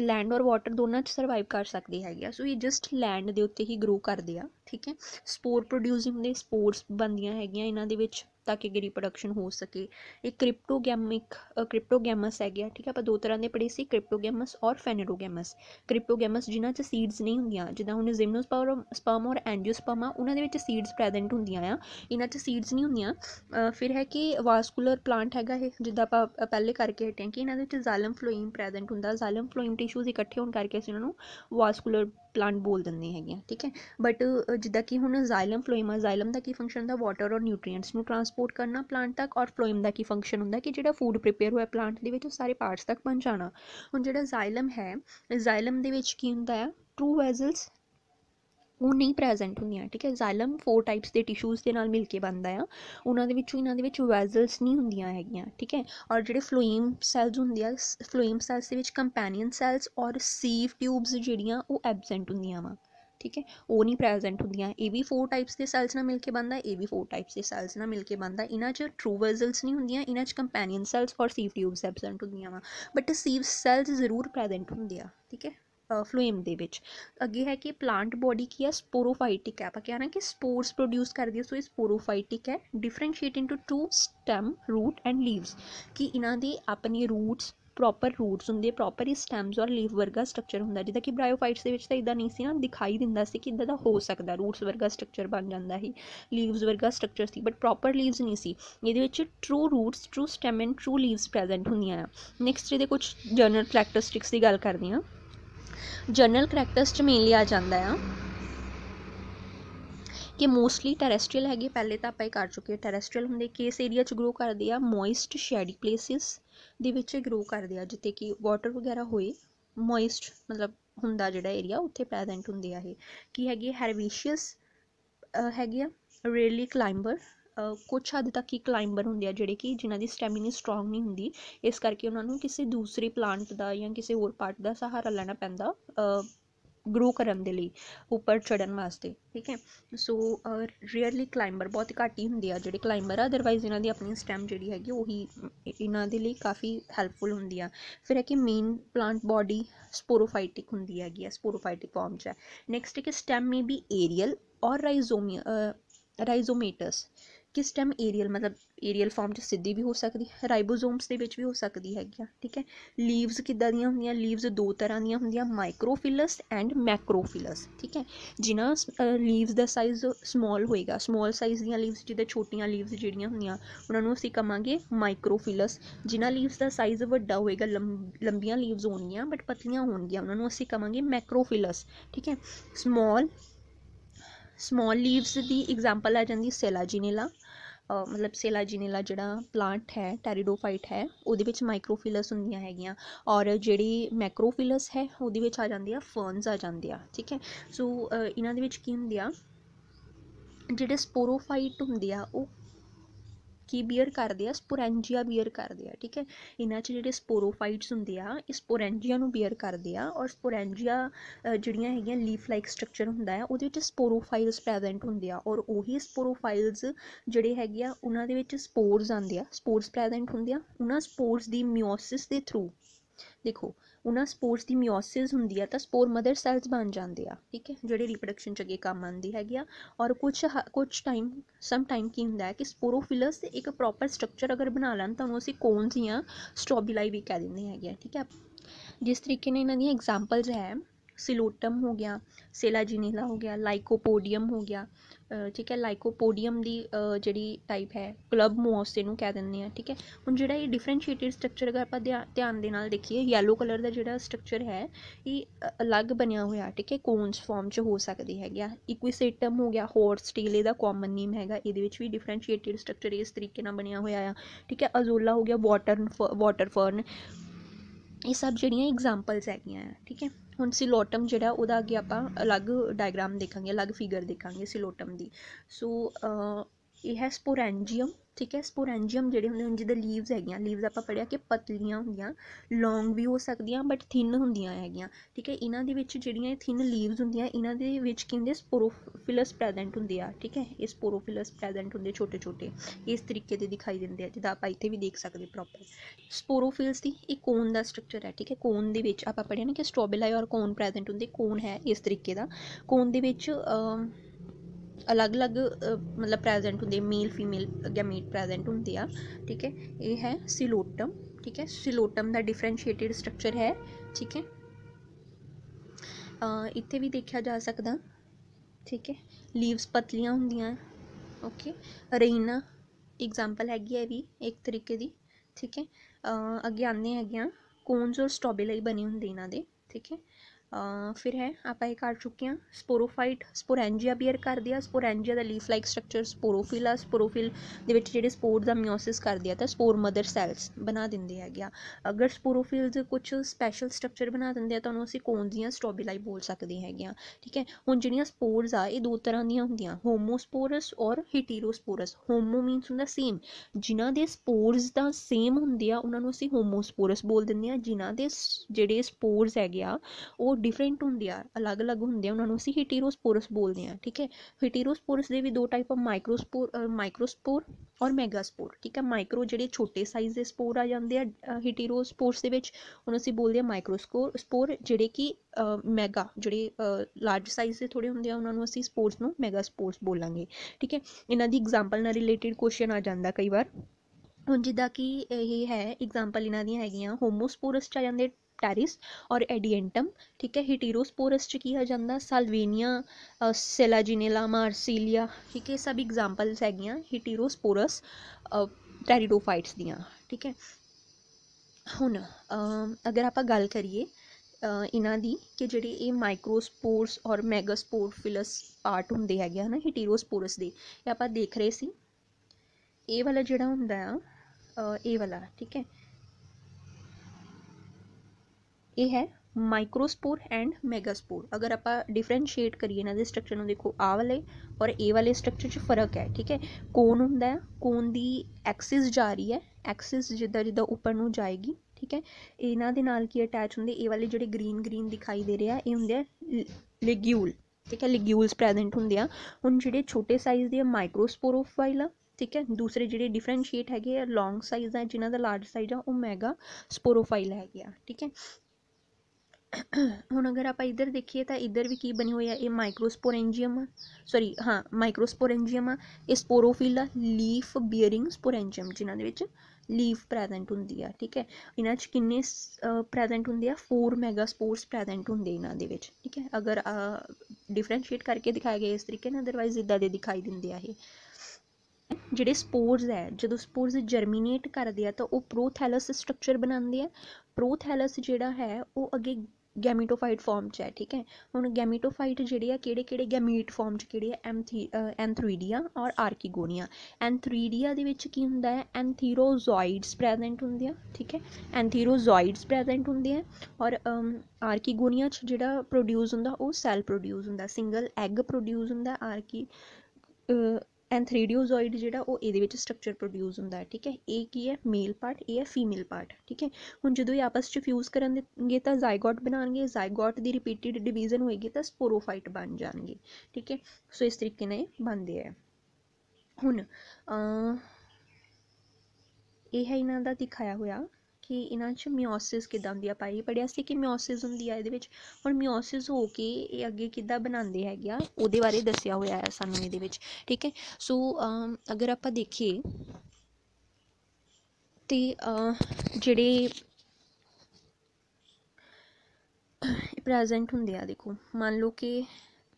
ਲੈਂਡ ਔਰ ਵਾਟਰ ਦੋਨਾਂ 'ਚ ਸਰਵਾਈਵ ਕਰ ਸਕਦੀ ਹੈਗੀ ਆ ਸੋ ਇਹ ਜਸਟ ਲੈਂਡ ਦੇ ਉੱਤੇ ਹੀ ਗਰੋ ਕਰਦੇ ਆ ਠੀਕ ਹੈ ਸਪੋਰ ਪ੍ਰੋਡਿਊਸਿੰਗ ਦੇ ਸਪੋਰਸ ਬਣਦੀਆਂ ਹੈਗੀਆਂ ਇਹਨਾਂ ਦੇ ਵਿੱਚ ਕਿ ਗਰੀ ਪ੍ਰੋਡਕਸ਼ਨ ਹੋ ਸਕੇ ਇੱਕ ਕ੍ਰਿਪਟੋਗੈਮਿਕ ਕ੍ਰਿਪਟੋਗੈਮਸ ਹੈਗੇ ਆ ਠੀਕ ਹੈ ਆਪਾਂ ਦੋ ਤਰ੍ਹਾਂ ਦੇ ਪੜੇ ਸੀ ਕ੍ਰਿਪਟੋਗੇਮਸ ਔਰ ਫੈਨੇਰੋਗੈਮਸ ਕ੍ਰਿਪਟੋਗੇਮਸ ਜਿਨ੍ਹਾਂ 'ਚ ਸੀਡਸ ਨਹੀਂ ਹੁੰਦੀਆਂ ਜਿੱਦਾਂ ਹੁਣ ਜ਼ਿਮਨੋਸਪਰਮ ਸਪਰਮ ਔਰ ਐਂਜੀਓਸਪਰਮ ਆ ਉਹਨਾਂ ਦੇ ਵਿੱਚ ਸੀਡਸ ਪ੍ਰੈਜ਼ੈਂਟ ਹੁੰਦੀਆਂ ਆ ਇਹਨਾਂ 'ਚ ਸੀਡਸ ਨਹੀਂ ਹੁੰਦੀਆਂ ਫਿਰ ਹੈ ਕਿ ਵਾਸਕੂਲਰ ਪਲਾਂਟ ਹੈਗਾ ਇਹ ਜਿੱਦਾਂ ਆਪਾਂ ਪਹਿਲੇ ਕਰਕੇ ਹਟੇ ਕਿ ਇਹਨਾਂ ਦੇ ਵਿੱਚ ਜ਼ਾਲਮ ਫਲੋਇਮ ਪ੍ਰੈਜ਼ੈਂਟ ਹੁੰਦਾ ਜ਼ਾਲਮ ਫਲੋਇਮ ਟਿਸ਼ੂਜ਼ ਇਕੱਠੇ ਹੋਣ ਕਰਕੇ ਅਸੀਂ ਉਹਨਾਂ ਨੂੰ ਵਾਸਕੂਲਰ ਪਲਾਂਟ ਬੋਲ ਦਿੰਦੇ ਹੈਗੇ ਆ ਠੀਕ ਹੈ ਬਟ ਜਿੱਦਾਂ ਕਿ ਹੁਣ ਜ਼ਾਈਲਮ ਫਲੋਇਮਾ ਜ਼ਾਈਲਮ ਦਾ ਕੀ ਫੰਕਸ਼ਨ ਹੁੰਦਾ ਵਾਟਰ ਔਰ ਨਿਊਟ੍ਰੀਐਂਟਸ ਨੂੰ ਟਰਾਂਸਪੋਰਟ ਕਰਨਾ ਪਲਾਂਟ ਤੱਕ ਔਰ ਫਲੋਇਮ ਦਾ ਕੀ ਫੰਕਸ਼ਨ ਹੁੰਦਾ ਕਿ ਜਿਹੜਾ ਫੂਡ ਪ੍ਰਿਪੇਅਰ ਹੋਇਆ ਪਲਾਂਟ ਦੇ ਵਿੱਚ ਉਹ ਸਾਰੇ ਪਾਰਟਸ ਤੱਕ ਪਹੁੰਚਾਣਾ ਹੁਣ ਜਿਹੜਾ ਜ਼ਾਈਲਮ ਹੈ ਜ਼ਾਈਲਮ ਦੇ ਵਿੱਚ ਕੀ ਹੁੰਦਾ ਹੈ ਟੂ ਵੈਸਲਸ ਉਹ ਨਹੀਂ ਪ੍ਰੈਜ਼ੈਂਟ ਹੁੰਦੀਆਂ ਠੀਕ ਹੈ ਜ਼ਾਇਲਮ ਫੋਰ ਟਾਈਪਸ ਦੇ ਟਿਸ਼ੂਜ਼ ਦੇ ਨਾਲ ਮਿਲ ਕੇ ਬਣਦਾ ਆ ਉਹਨਾਂ ਦੇ ਵਿੱਚੋਂ ਇਹਨਾਂ ਦੇ ਵਿੱਚ ਵੈਜ਼ਲਸ ਨਹੀਂ ਹੁੰਦੀਆਂ ਹੈਗੀਆਂ ਠੀਕ ਹੈ ਔਰ ਜਿਹੜੇ ਫਲੋਇਮ ਸੈਲਸ ਹੁੰਦੇ ਆ ਫਲੋਇਮ ਸੈਲਸ ਦੇ ਵਿੱਚ ਕੰਪੈਨੀਅਨ ਸੈਲਸ ਔਰ ਸੀਵ ਟਿਊਬਸ ਜਿਹੜੀਆਂ ਉਹ ਐਬਸੈਂਟ ਹੁੰਦੀਆਂ ਵਾ ਠੀਕ ਹੈ ਉਹ ਨਹੀਂ ਪ੍ਰੈਜ਼ੈਂਟ ਹੁੰਦੀਆਂ ਇਹ ਵੀ ਫੋਰ ਟਾਈਪਸ ਦੇ ਸੈਲਸ ਨਾਲ ਮਿਲ ਕੇ ਬਣਦਾ ਇਹ ਵੀ ਫੋਰ ਟਾਈਪਸ ਦੇ ਸੈਲਸ ਨਾਲ ਮਿਲ ਕੇ ਬਣਦਾ ਇਹਨਾਂ 'ਚ ਟਰੂ ਵੈਜ਼ਲਸ ਨਹੀਂ ਹੁੰਦੀਆਂ ਇਹਨਾਂ 'ਚ ਕੰਪੈਨੀਅਨ ਸੈਲਸ ਔਰ ਸੀਵ ਟਿਊਬਸ ਐਬਸੈਂਟ ਹੁੰਦੀਆਂ ਵਾ ਬਟ ਸੀਵ ਸੈਲਸ ਜ਼ਰੂਰ ਪ੍ਰੈਜ਼ੈਂਟ ਹੁੰਦੇ ਆ ਠੀਕ ਹੈ ਫਲੂਇਮ ਦੇ ਵਿੱਚ ਅੱਗੇ ਹੈ ਕਿ ਪਲਾਂਟ ਬੋਡੀ ਕੀ ਹੈ ਸਪੋਰੋਫਾਈਟਿਕ ਹੈ ਆਪਾਂ ਕਹਿੰਦੇ ਹਾਂ ਕਿ ਸਪੋਰਸ ਪ੍ਰੋਡਿਊਸ ਕਰਦੀ ਹੈ ਸੋ ਇਸ ਸਪੋਰੋਫਾਈਟਿਕ ਹੈ differentiate into two stem root and leaves ਕਿ ਇਹਨਾਂ ਦੇ ਆਪਣੀ ਰੂਟਸ ਪ੍ਰੋਪਰ ਰੂਟਸ ਹੁੰਦੇ ਪ੍ਰੋਪਰ ਹੀ ਸਟੈਮਸ ਔਰ ਲੀਫ ਵਰਗਾ ਸਟਰਕਚਰ ਹੁੰਦਾ ਜਿੱਦਾਂ ਕਿ ਬ੍ਰਾਇਓਫਾਈਟਸ ਦੇ ਵਿੱਚ ਤਾਂ ਇਦਾਂ ਨਹੀਂ ਸੀ ਨਾ ਦਿਖਾਈ ਦਿੰਦਾ ਸੀ ਕਿ ਇਦਾਂ ਦਾ ਹੋ ਸਕਦਾ ਰੂਟਸ ਵਰਗਾ ਸਟਰਕਚਰ ਬਣ ਜਾਂਦਾ ਹੀ ਲੀਵਸ ਵਰਗਾ ਸਟਰਕਚਰ ਸੀ ਬਟ ਪ੍ਰੋਪਰ ਲੀਵਸ ਨਹੀਂ ਸੀ ਇਹਦੇ ਵਿੱਚ true roots true stem and true leaves present ਹੁੰਦੀਆਂ ਆ ਨੈਕਸਟ ਇਹਦੇ ਕੁਝ ਜਨਰਲ ਕੈਰੈਕਟਰਿਸਟਿਕਸ ਦੀ ਗੱਲ ਕਰਦੇ ਹਾਂ ਜਨਰਲ ਕਰੈਕਟਰਸ 'ਚ ਮੇਨਲੀ ਆ ਜਾਂਦਾ ਆ ਕਿ ਮੋਸਟਲੀ ਟੈਰੈਸਟਰੀਅਲ ਹੈਗੇ ਪਹਿਲੇ ਤਾਂ ਆਪਾਂ ਇਹ ਕਰ ਚੁੱਕੇ ਟੈਰੈਸਟਰੀਅਲ ਹੁੰਦੇ ਕਿਸ ਏਰੀਆ 'ਚ ਗਰੋ ਕਰਦੇ ਆ ਮੋਇਸਟ ਸ਼ੈਡੀ ਪਲੇਸਿਸ ਦੇ ਵਿੱਚ ਗਰੋ ਕਰਦੇ ਆ ਜਿੱਥੇ ਕਿ ਵਾਟਰ ਵਗੈਰਾ ਹੋਏ ਮੋਇਸਟ ਮਤਲਬ ਹੁੰਦਾ ਜਿਹੜਾ ਏਰੀਆ ਉੱਥੇ ਪ੍ਰੈਜ਼ੈਂਟ ਹੁੰਦੇ ਆ ਇਹ ਕੀ ਹੈਗੇ ਹੈਰਬੀਸ਼ੀਅਸ ਹੈਗੇ ਆ ਰੇਲੀ ਕਲਾਈਂਬਰ ਕੁਝ ਹੱਦ ਤੱਕ ਹੀ ਕਲਾਈਂਬਰ ਹੁੰਦੇ ਆ ਜਿਹੜੇ ਕਿ ਜਿਨ੍ਹਾਂ ਦੀ ਸਟੈਮਿਨਾ ਸਟਰੋਂਗ ਨਹੀਂ ਹੁੰਦੀ ਇਸ ਕਰਕੇ ਉਹਨਾਂ ਨੂੰ ਕਿਸੇ ਦੂਸਰੇ ਪਲਾਂਟ ਦਾ ਜਾਂ ਕਿਸੇ ਹੋਰ ਪਾਰਟ ਦਾ ਸਹਾਰਾ ਲੈਣਾ ਪੈਂਦਾ ਗਰੋ ਕਰਨ ਦੇ ਲਈ ਉੱਪਰ ਚੜਨ ਵਾਸਤੇ ਠੀਕ ਹੈ ਸੋ ਰੀਅਰਲੀ ਕਲਾਈਂਬਰ ਬਹੁਤ ਘੱਟ ਹੀ ਹੁੰਦੇ ਆ ਜਿਹੜੇ ਕਲਾਈਂਬਰ ਆ ਅਦਰਵਾਈਜ਼ ਇਹਨਾਂ ਦੀ ਆਪਣੀ ਸਟੈਮ ਜਿਹੜੀ ਹੈਗੀ ਉਹੀ ਇਹਨਾਂ ਦੇ ਲਈ ਕਾਫੀ ਹੈਲਪਫੁਲ ਹੁੰਦੀ ਆ ਫਿਰ ਹੈ ਕਿ ਮੇਨ ਪਲਾਂਟ ਬਾਡੀ ਸਪੋਰੋਫਾਈਟਿਕ ਹੁੰਦੀ ਹੈਗੀ ਆ ਸਪੋਰੋਫਾਈਟਿਕ ਫਾਰਮ ਚ ਨੈਕਸਟ ਹੈ ਕਿ ਸਟੈਮ ਮੇ ਬੀ ਏਰੀਅਲ ਔਰ ਰਾਈਜ਼ੋਮੀ ਰਾਈਜ਼ੋਮੇਟਸ ਕਿ ਸਟੈਮ ਏਰੀਅਲ ਮਤਲਬ ਏਰੀਅਲ ਫਾਰਮ 'ਚ ਸਿੱਧੀ ਵੀ ਹੋ ਸਕਦੀ ਹੈ ਰਾਈਬੋਸੋਮਸ ਦੇ ਵਿੱਚ ਵੀ ਹੋ ਸਕਦੀ ਹੈਗੀ ਆ ਠੀਕ ਹੈ ਲੀਵਸ ਕਿੱਦਾਂ ਦੀਆਂ ਹੁੰਦੀਆਂ ਲੀਵਸ ਦੋ ਤਰ੍ਹਾਂ ਦੀਆਂ ਹੁੰਦੀਆਂ ਮਾਈਕਰੋਫਿਲਸ ਐਂਡ ਮੈਕਰੋਫਿਲਸ ਠੀਕ ਹੈ ਜਿਨ੍ਹਾਂ ਲੀਵਸ ਦਾ ਸਾਈਜ਼ ਸਮਾਲ ਹੋਏਗਾ ਸਮਾਲ ਸਾਈਜ਼ ਦੀਆਂ ਲੀਵਸ ਜਿਹਦੇ ਛੋਟੀਆਂ ਲੀਵਸ ਜਿਹੜੀਆਂ ਹੁੰਦੀਆਂ ਉਹਨਾਂ ਨੂੰ ਅਸੀਂ ਕਹਾਂਗੇ ਮਾਈਕਰੋਫਿਲਸ ਜਿਨ੍ਹਾਂ ਲੀਵਸ ਦਾ ਸਾਈਜ਼ ਵੱਡਾ ਹੋਏਗਾ ਲੰਬੀਆਂ ਲੀਵਸ ਹੋਣਗੀਆਂ ਬਟ ਪਤਲੀਆਂ ਹੋਣਗੀਆਂ ਉਹਨਾਂ ਨੂੰ ਅਸੀਂ ਕਹਾਂਗੇ ਮੈਕਰੋਫਿਲਸ ਠੀਕ ਹੈ ਸਮਾਲ ਸਮਾਲ ਲੀਵਸ ਦੀ ਐਗਜ਼ਾਮਪਲ ਆ ਜਾਂਦੀ ਸੈਲਾਜੀਨੇਲਾ ਮਤਲਬ ਸੇਲਾਜੀਨੇਲਾ ਜਿਹੜਾ ਪਲਾਂਟ ਹੈ ਟੈਰੀਡੋਫਾਈਟ ਹੈ ਉਹਦੇ ਵਿੱਚ ਮਾਈਕਰੋਫਿਲਸ ਹੁੰਦੀਆਂ ਹੈਗੀਆਂ ਔਰ ਜਿਹੜੀ ਮੈਕਰੋਫਿਲਸ ਹੈ ਉਹਦੇ ਵਿੱਚ ਆ ਜਾਂਦੀ ਆ ਫਰਨਸ ਆ ਜਾਂਦੇ ਆ ਠੀਕ ਹੈ ਸੋ ਇਹਨਾਂ ਦੇ ਵਿੱਚ ਕੀ ਹੁੰਦੀ ਆ ਜਿਹੜੇ ਸਪੋਰੋਫਾਈਟ ਹੁੰਦੇ ਆ ਉਹ ਕੀ ਬੀਅਰ ਕਰਦੇ ਆ ਸਪੋਰੈਂਜੀਆ ਬੀਅਰ ਕਰਦੇ ਆ ਠੀਕ ਹੈ ਇਹਨਾਂ 'ਚ ਜਿਹੜੇ ਸਪੋਰੋਫਾਈਟਸ ਹੁੰਦੇ ਆ ਇਹ ਸਪੋਰੈਂਜੀਆ ਨੂੰ ਬੀਅਰ ਕਰਦੇ ਆ ਔਰ ਸਪੋਰੈਂਜੀਆ ਜਿਹੜੀਆਂ ਹੈਗੀਆਂ ਲੀਫ ਲਾਈਕ ਸਟਰਕਚਰ ਹੁੰਦਾ ਹੈ ਉਹਦੇ ਵਿੱਚ ਸਪੋਰੋਫਾਈਲਸ ਪ੍ਰੈਜ਼ੈਂਟ ਹੁੰਦੇ ਆ ਔਰ ਉਹੀ ਸਪੋਰੋਫਾਈਲਸ ਜਿਹੜੇ ਹੈਗੇ ਆ ਉਹਨਾਂ ਦੇ ਵਿੱਚ ਸਪੋਰਸ ਆਉਂਦੇ ਆ ਸਪੋਰਸ ਪ੍ਰੈਜ਼ੈਂਟ ਹੁੰਦੇ ਆ ਉਹਨਾਂ ਸਪੋਰਸ ਦੀ ਮਿਓਸਿਸ ਦੇ ਥਰੂ ਦੇਖੋ ਉਹਨਾਂ ਸਪੋਰਸ ਦੀ ਮਿਓਸਿਸ ਹੁੰਦੀ ਆ ਤਾਂ ਸਪੋਰ ਮਦਰ ਸੈਲਸ ਬਣ ਜਾਂਦੇ ਆ ਠੀਕ ਹੈ ਜਿਹੜੇ ਰੀਪਰੋਡਕਸ਼ਨ ਚ ਅੱਗੇ ਕੰਮ ਆਉਂਦੀ ਹੈਗੀ ਆ ਔਰ ਕੁਝ ਕੁਝ ਟਾਈਮ ਸਮ ਟਾਈਮ ਕੀ ਹੁੰਦਾ ਹੈ ਕਿ ਸਪੋਰੋਫਿਲਸ ਇੱਕ ਪ੍ਰੋਪਰ ਸਟਰਕਚਰ ਅਗਰ ਬਣਾ ਲੈਣ ਤਾਂ ਉਹਨੂੰ ਅਸੀਂ ਕੋਨਸ ਜਾਂ ਸਟ੍ਰੋਬਿਲਾਈ ਵੀ ਕਹਿ ਦਿੰਦੇ ਹੈਗੇ ਆ ਠੀਕ ਹੈ ਜਿਸ ਤਰੀਕੇ ਨਾਲ ਇਹਨਾਂ ਦੀਆਂ ਐਗਜ਼ਾਮਪਲਸ ਹੈ ਸਿਲੋਟਮ ਹੋ ਗਿਆ ਸੇਲਾਜੀਨੀਲਾ ਹੋ ਗਿਆ ਲਾਈਕੋਪੋਡੀਅਮ ਹੋ ਗਿਆ ਠੀਕ ਹੈ ਲਾਈਕੋਪੋਡੀਅਮ ਦੀ ਜਿਹੜੀ ਟਾਈਪ ਹੈ ਕਲੱਬ ਮੋਸ ਇਹਨੂੰ ਕਹਿ ਦਿੰਦੇ ਆ ਠੀਕ ਹੈ ਹੁਣ ਜਿਹੜਾ ਇਹ ਡਿਫਰੈਂਸ਼ੀਏਟਿਡ ਸਟਰਕਚਰ ਅਗਰ ਆਪਾਂ ਧਿਆਨ ਦੇ ਨਾਲ ਦੇਖੀਏ yellow ਕਲਰ ਦਾ ਜਿਹੜਾ ਸਟਰਕਚਰ ਹੈ ਇਹ ਅਲੱਗ ਬਣਿਆ ਹੋਇਆ ਠੀਕ ਹੈ ਕੋਨਸ ਫਾਰਮ 'ਚ ਹੋ ਸਕਦੀ ਹੈਗਾ ਇਕੁਇਸੇਟਮ ਹੋ ਗਿਆ ਹੌਰਸ ਸਟੀਲ ਇਹਦਾ ਕਾਮਨ ਨੇਮ ਹੈਗਾ ਇਹਦੇ ਵਿੱਚ ਵੀ ਡਿਫਰੈਂਸ਼ੀਏਟਿਡ ਸਟਰਕਚਰ ਇਸ ਤਰੀਕੇ ਨਾਲ ਬਣਿਆ ਹੋਇਆ ਆ ਠੀਕ ਹੈ ਅਜ਼ੋਲਾ ਹੋ ਗਿਆ ਵਾਟਰ ਵਾਟਰ ਫਰਨ ਇਹ ਸਭ ਜਿਹੜੀਆਂ ਐਗਜ਼ਾਮਪਲਸ ਹੈਗੀਆਂ ਆ ਠੀਕ ਹੈ ਹੁਣ ਸਿਲੋਟਮ ਜਿਹੜਾ ਉਹਦਾ ਅੱਗੇ ਆਪਾਂ ਅਲੱਗ ਡਾਇਗਰਾਮ ਦੇਖਾਂਗੇ ਅਲੱਗ ਫਿਗਰ ਦੇਖਾਂਗੇ ਸਿਲੋਟਮ ਦੀ ਸੋ ਇਹ ਹੈ ਸਪੋਰੈਂਜੀਅਮ ਠੀਕ ਹੈ ਸਪੋਰੈਂਜੀਅਮ ਜਿਹੜੇ ਹੁੰਦੇ ਹਨ ਜਿਹਦੇ ਲੀਵਸ ਹੈਗੀਆਂ ਲੀਵਸ ਆਪਾਂ ਪੜਿਆ ਕਿ ਪਤਲੀਆਂ ਹੁੰਦੀਆਂ ਲੌਂਗ ਵੀ ਹੋ ਸਕਦੀਆਂ ਬਟ ਥਿਨ ਹੁੰਦੀਆਂ ਹੈਗੀਆਂ ਠੀਕ ਹੈ ਇਹਨਾਂ ਦੇ ਵਿੱਚ ਜਿਹੜੀਆਂ ਇਹ ਥਿਨ ਲੀਵਸ ਹੁੰਦੀਆਂ ਇਹਨਾਂ ਦੇ ਵਿੱਚ ਕਿੰਦੇ ਸਪੋਰੋਫਿਲਸ ਪ੍ਰੈਜ਼ੈਂਟ ਹੁੰਦੇ ਆ ਠੀਕ ਹੈ ਇਹ ਸਪੋਰੋਫਿਲਸ ਪ੍ਰੈਜ਼ੈਂਟ ਹੁੰਦੇ ਛੋਟੇ ਛੋਟੇ ਇਸ ਤਰੀਕੇ ਦੇ ਦਿਖਾਈ ਦਿੰਦੇ ਆ ਜਿੱਦਾਂ ਆਪਾਂ ਇੱਥੇ ਵੀ ਦੇਖ ਸਕਦੇ ਪ੍ਰੋਪਰ ਸਪੋਰੋਫਿਲਸ ਦੀ ਇਹ ਕੋਨ ਦਾ ਸਟਰਕਚਰ ਹੈ ਠੀਕ ਹੈ ਕੋਨ ਦੇ ਵਿੱਚ ਆਪਾਂ ਪੜਿਆ ਨਾ ਕਿ ਸਟ੍ਰੋਬੇਲਾਈ ਔਰ ਕੋਨ ਪ੍ਰੈਜ਼ੈਂਟ ਹੁੰਦੇ ਕੋਨ ਹੈ ਇਸ ਤਰੀਕੇ ਦਾ ਕੋਨ ਦੇ ਵਿੱਚ ਅਲੱਗ-ਅਲੱਗ ਮਤਲਬ ਪ੍ਰੈਜ਼ੈਂਟ ਹੁੰਦੇ ਮੇਲ ਫੀਮੇਲ ਗੈਮੀਟ ਪ੍ਰੈਜ਼ੈਂਟ ਹੁੰਦੇ ਆ ਠੀਕ ਹੈ ਇਹ ਹੈ ਸਿਲੋਟਮ ਠੀਕ ਹੈ ਸਿਲੋਟਮ ਦਾ ਡਿਫਰੈਂਸ਼ੀਏਟਿਡ ਸਟਰਕਚਰ ਹੈ ਠੀਕ ਹੈ ਇੱਥੇ ਵੀ ਦੇਖਿਆ ਜਾ ਸਕਦਾ ਠੀਕ ਹੈ ਲੀਵਸ ਪਤਲੀਆਂ ਹੁੰਦੀਆਂ ਓਕੇ ਰੇਨਾ ਐਗਜ਼ਾਮਪਲ ਹੈਗੀ ਹੈ ਵੀ ਇੱਕ ਤਰੀਕੇ ਦੀ ਠੀਕ ਹੈ ਅੱਗੇ ਅਗਿਆਨੇ ਹੈਗੇ ਆ ਕੋਨਸ ਔਰ ਸਟ੍ਰੋਬੇਲਾਈ ਬਣੇ ਹੁੰਦੇ ਇਹਨਾਂ ਦੇ ਠੀਕ ਹੈ ਫਿਰ ਹੈ ਆਪਾਂ ਇਹ ਕਰ ਚੁੱਕੇ ਹਾਂ ਸਪੋਰੋਫਾਈਟ ਸਪੋਰੈਂਜੀਆ ਬੀਅਰ ਕਰਦੀ ਆ ਸਪੋਰੈਂਜੀਆ ਦਾ ਲੀਫ ਲਾਈਕ ਸਟਰਕਚਰ ਸਪੋਰੋਫਿਲ ਆ ਸਪੋਰੋਫਿਲ ਦੇ ਵਿੱਚ ਜਿਹੜੇ ਸਪੋਰ ਦਾ ਮਿਓਸਿਸ ਕਰਦੇ ਆ ਤਾਂ ਸਪੋਰ ਮਦਰ ਸੈਲਸ ਬਣਾ ਦਿੰਦੇ ਹੈਗੇ ਆ ਅਗਰ ਸਪੋਰੋਫਿਲ ਦੇ ਕੁਝ ਸਪੈਸ਼ਲ ਸਟਰਕਚਰ ਬਣਾ ਦਿੰਦੇ ਆ ਤਾਂ ਉਹਨੂੰ ਅਸੀਂ ਕੋਨ ਜੀਆਂ ਸਟ੍ਰੋਬਿਲਾਈ ਬੋਲ ਸਕਦੇ ਹੈਗੇ ਆ ਠੀਕ ਹੈ ਹੁਣ ਜਿਹੜੀਆਂ ਸਪੋਰਸ ਆ ਇਹ ਦੋ ਤਰ੍ਹਾਂ ਦੀਆਂ ਹੁੰਦੀਆਂ ਹੋਮੋਸਪੋਰਸ ਔਰ ਹੀਟੀਰੋਸਪੋਰਸ ਹੋਮੋ ਮੀਨਸ ਹੁੰਦਾ ਸੇਮ ਜਿਨ੍ਹਾਂ ਦੇ ਸਪੋਰਸ ਦਾ ਸੇਮ ਹੁੰਦੇ ਆ ਉਹਨਾਂ ਨੂੰ ਅਸੀਂ ਹੋਮੋਸਪੋਰਸ ਬੋਲ ਦਿੰਦੇ ਆ ਜਿਨ੍ਹਾਂ ਦੇ ਜਿਹੜੇ ਸਪੋਰਸ ਹੈਗੇ ਆ ਉਹ ਡਿਫਰੈਂਟ ਹੁੰਦੇ ਆ ਅਲੱਗ-ਅਲੱਗ ਹੁੰਦੇ ਆ ਉਹਨਾਂ ਨੂੰ ਅਸੀਂ ਹਿਟੀਰੋਸਪੋਰਸ ਬੋਲਦੇ ਆ ਠੀਕ ਹੈ ਹਿਟੀਰੋਸਪੋਰਸ ਦੇ ਵੀ ਦੋ ਟਾਈਪ ਆ ਮਾਈਕਰੋਸਪੋਰ ਮਾਈਕਰੋਸਪੋਰ ਔਰ ਮੈਗਾਸਪੋਰ ਠੀਕ ਹੈ ਮਾਈਕਰੋ ਜਿਹੜੇ ਛੋਟੇ ਸਾਈਜ਼ ਦੇ ਸਪੋਰ ਆ ਜਾਂਦੇ ਆ ਹਿਟੀਰੋਸਪੋਰਸ ਦੇ ਵਿੱਚ ਉਹਨਾਂ ਅਸੀਂ ਬੋਲਦੇ ਆ ਮਾਈਕਰੋਸਪੋਰ ਸਪੋਰ ਜਿਹੜੇ ਕਿ ਮੈਗਾ ਜਿਹੜੇ ਲਾਰਜ ਸਾਈਜ਼ ਦੇ ਥੋੜੇ ਹੁੰਦੇ ਆ ਉਹਨਾਂ ਨੂੰ ਅਸੀਂ ਸਪੋਰਸ ਨੂੰ ਮੈਗਾਸਪੋਰਸ ਬੋਲਾਂਗੇ ਠੀਕ ਹੈ ਇਹਨਾਂ ਦੀ ਐਗਜ਼ਾਮਪਲ ਨਾਲ ਰਿਲੇਟਡ ਕੁਐਸਚਨ ਆ ਜਾਂਦਾ ਕਈ ਵਾਰ ਹੁਣ ਜਿੱਦਾਂ ਕਿ ਇਹ ਹੈ ਐਗਜ਼ਾਮਪਲ ਇਹਨਾਂ ਦੀਆਂ ਹੈਗੀਆਂ ਹੋਮੋਸਪੋਰਸ ਚ ਆ ਜਾਂਦੇ ਟੈਰਿਸ और ਐਡੀਐਂਟਮ ਠੀਕ ਹੈ हिटीरोस्पोरस ਚ ਕੀ ਆ ਜਾਂਦਾ ਸਾਲਵੇਨੀਆ ਸੈਲਾਜੀਨੇਲਾ ਮਾਰਸੀਲੀਆ ਠੀਕ ਹੈ ਸਭ ਐਗਜ਼ਾਮਪਲਸ ਹੈਗੀਆਂ ਹਿਟੀਰੋਸਪੋਰਸ ਟੈਰੀਡੋਫਾਈਟਸ ਦੀਆਂ ਠੀਕ ਹੈ ਹੁਣ ਅਗਰ ਆਪਾਂ ਗੱਲ ਕਰੀਏ ਇਹਨਾਂ ਦੀ ਕਿ ਜਿਹੜੇ ਇਹ ਮਾਈਕਰੋਸਪੋਰਸ ਔਰ ਮੈਗਾਸਪੋਰਫਿਲਸ ਪਾਰਟ ਹੁੰਦੇ ਹੈਗੇ ਹਨ ਹਿਟੀਰੋਸਪੋਰਸ ਦੇ ਇਹ ਆਪਾਂ ਦੇਖ ਰਹੇ ਸੀ ਇਹ ਵਾਲਾ ਜਿਹੜਾ ਹੁੰਦਾ ਆ ਇਹ ਵਾਲਾ ਠੀਕ ਹੈ ਇਹ ਹੈ ਮਾਈਕਰੋਸਪੋਰ ਐਂਡ ਮੈਗਾਸਪੋਰ ਅਗਰ ਆਪਾਂ ਡਿਫਰੈਂਸ਼ੀਏਟ ਕਰੀਏ ਇਹਨਾਂ ਦੇ ਸਟਰਕਚਰ ਨੂੰ ਦੇਖੋ ਆ ਵਾਲੇ ਔਰ ਇਹ ਵਾਲੇ ਸਟਰਕਚਰ 'ਚ ਫਰਕ ਹੈ ਠੀਕ ਹੈ ਕੋਨ ਹੁੰਦਾ ਹੈ ਕੋਨ ਦੀ ਐਕਸਿਸ ਜਾ ਰਹੀ ਹੈ ਐਕਸਿਸ ਜਿੱਦਾਂ ਜਿੱਦਾਂ ਉੱਪਰ ਨੂੰ ਜਾਏਗੀ ਠੀਕ ਹੈ ਇਹਨਾਂ ਦੇ ਨਾਲ ਕੀ ਅਟੈਚ ਹੁੰਦੇ ਇਹ ਵਾਲੇ ਜਿਹੜੇ ਗ੍ਰੀਨ ਗ੍ਰੀਨ ਦਿਖਾਈ ਦੇ ਰਿਹਾ ਇਹ ਹੁੰਦੇ ਆ ਲਿਗਿਊਲ ਠੀਕ ਹੈ ਲਿਗਿਊਲਸ ਪ੍ਰੈਜ਼ੈਂਟ ਹੁੰਦੇ ਆ ਹੁਣ ਜਿਹੜੇ ਛੋਟੇ ਸਾਈਜ਼ ਦੇ ਮਾਈਕਰੋਸਪੋਰੋਫਾਈਲ ਆ ਠੀਕ ਹੈ ਦੂਸਰੇ ਜਿਹੜੇ ਡਿਫਰੈਂਸ਼ੀਏਟ ਹੈਗੇ ਆ ਲੌਂਗ ਸਾਈਜ਼ ਆ ਜਿਨ੍ਹਾਂ ਦਾ ਲਾਰਜ ਸਾਈਜ਼ ਆ ਉਹ ਮੈਗਾ ਸਪੋਰੋਫਾਈਲ ਹੈਗੇ ਆ ਠੀਕ ਹੈ ਹੁਣ ਅਗਰ ਆਪਾਂ ਇੱਧਰ ਦੇਖੀਏ ਤਾਂ ਇੱਧਰ ਵੀ ਕੀ ਬਣੀ ਹੋਈ ਹੈ ਇਹ ਮਾਈਕਰੋਸਪੋਰੈਂਜੀਅਮ ਆ ਸੌਰੀ ਹਾਂ ਮਾਈਕਰੋਸਪੋਰੈਂਜੀਅਮ ਆ ਇਹ ਸਪੋਰੋਫਿਲ ਆ ਲੀਫ ਬੀਅਰਿੰਗ ਸਪੋਰੈਂਜੀਅਮ ਜਿਨ੍ਹਾਂ ਦੇ ਵਿੱਚ ਲੀਫ ਪ੍ਰੈਜ਼ੈਂਟ ਹੁੰਦੀ ਆ ਠੀਕ ਹੈ ਇਹਨਾਂ 'ਚ ਕਿੰਨੇ ਪ੍ਰੈਜ਼ੈਂਟ ਹੁੰਦੇ ਆ 4 ਮੈਗਾ ਸਪੋਰਸ ਪ੍ਰੈਜ਼ੈਂਟ ਹੁੰਦੇ ਇਹਨਾਂ ਦੇ ਵਿੱਚ ਠੀਕ ਹੈ ਅਗਰ ਡਿਫਰੈਂਸ਼ੀਏਟ ਕਰਕੇ ਦਿਖਾਇਆ ਗਿਆ ਇਸ ਤਰੀਕੇ ਨਾਲ ਅਦਰਵਾਈਜ਼ ਇਦਾਂ ਦੇ ਦਿਖਾਈ ਦਿੰਦੇ ਆ ਇਹ ਜਿਹੜੇ ਸਪੋਰਸ ਹੈ ਜਦੋਂ ਸਪੋਰਸ ਜਰਮੀਨੇਟ ਕਰਦੇ ਆ ਤਾਂ ਉਹ ਪ੍ਰੋਥੈਲਸ ਸਟਰਕਚਰ ਬਣਾਉਂਦੇ ਆ ਪ੍ਰੋਥੈਲਸ ਜਿਹੜਾ ਹੈ ਉਹ ਅੱਗੇ ਗੈਮੀਟੋਫਾਈਟ ਫਾਰਮ 'ਚ ਹੈ ਠੀਕ ਹੈ ਹੁਣ ਗੈਮੀਟੋਫਾਈਟ ਜਿਹੜੇ ਆ ਕਿਹੜੇ ਕਿਹੜੇ ਗੈਮੀਟ ਫਾਰਮ 'ਚ ਕਿਹੜੇ ਆ ਐਂਥਰੀਡੀਆ ਔਰ ਆਰਕੀਗੋਨੀਆ ਐਂਥਰੀਡੀਆ ਦੇ ਵਿੱਚ ਕੀ ਹੁੰਦਾ ਹੈ ਐਂਥੀਰੋਜ਼ੋਇਡਸ ਪ੍ਰੈਜ਼ੈਂਟ ਹੁੰਦੇ ਆ ਠੀਕ ਹੈ ਐਂਥੀਰੋਜ਼ੋਇਡਸ ਪ੍ਰੈਜ਼ੈਂਟ ਹੁੰਦੇ ਆ ਔਰ ਆਰਕੀਗੋਨੀਆ 'ਚ ਜਿਹੜਾ ਪ੍ਰੋਡਿਊਸ ਹੁੰਦਾ ਉਹ ਸੈਲ ਪ੍ਰੋਡਿਊਸ ਹੁੰਦਾ ਸਿੰਗਲ ਐਗ ਪ੍ਰੋਡਿਊਸ ਹੁੰਦਾ ਆਰਕੀ ਐਂਥਰੀਡੀਓਜ਼ੋਇਡ ਜਿਹੜਾ ਉਹ ਇਹਦੇ ਵਿੱਚ ਸਟਰਕਚਰ ਪ੍ਰੋਡਿਊਸ ਹੁੰਦਾ ਹੈ ਠੀਕ ਹੈ ਇਹ ਕੀ ਹੈ ਮੇਲ ਪਾਰਟ ਇਹ ਹੈ ਫੀਮੇਲ ਪਾਰਟ ਠੀਕ ਹੈ ਹੁਣ ਜਦੋਂ ਇਹ ਆਪਸ ਵਿੱਚ ਫਿਊਜ਼ ਕਰਨਗੇ ਤਾਂ ਜ਼ਾਈਗੋਟ ਬਣਾਣਗੇ ਜ਼ਾਈਗੋਟ ਦੀ ਰਿਪੀਟਿਡ ਡਿਵੀਜ਼ਨ ਹੋਏਗੀ ਤਾਂ ਸਪੋਰੋਫਾਈਟ ਬਣ ਜਾਣਗੇ ਠੀਕ ਹੈ ਸੋ ਇਸ ਤਰੀਕੇ ਨਾਲ ਇਹ ਬਣਦੇ ਆ ਹੁਣ ਇਹ ਹੈ ਇਹਨਾਂ ਦਾ ਦਿਖਾਇਆ ਹੋਇਆ ਕਿ ਇਹਨਾਂ 'ਚ ਮਿਓਸਿਸ ਕਿਦਾਂ ਹੁੰਦੀ ਆ ਪਾਈ ਪੜਿਆ ਸੀ ਕਿ ਮਿਓਸਿਸ ਹੁੰਦੀ ਆ ਇਹਦੇ ਵਿੱਚ ਹੁਣ ਮਿਓਸਿਸ ਹੋ ਕੇ ਇਹ ਅੱਗੇ ਕਿੱਦਾਂ ਬਣਾਉਂਦੇ ਹੈਗੇ ਆ ਉਹਦੇ ਬਾਰੇ ਦੱਸਿਆ ਹੋਇਆ ਹੈ ਸਾਨੂੰ ਇਹਦੇ ਵਿੱਚ ਠੀਕ ਹੈ ਸੋ ਅਗਰ ਆਪਾਂ ਦੇਖੀਏ ਤੇ ਜਿਹੜੇ ਪ੍ਰੈਜ਼ੈਂਟ ਹੁੰਦੇ ਆ ਦੇਖੋ ਮੰਨ ਲਓ ਕਿ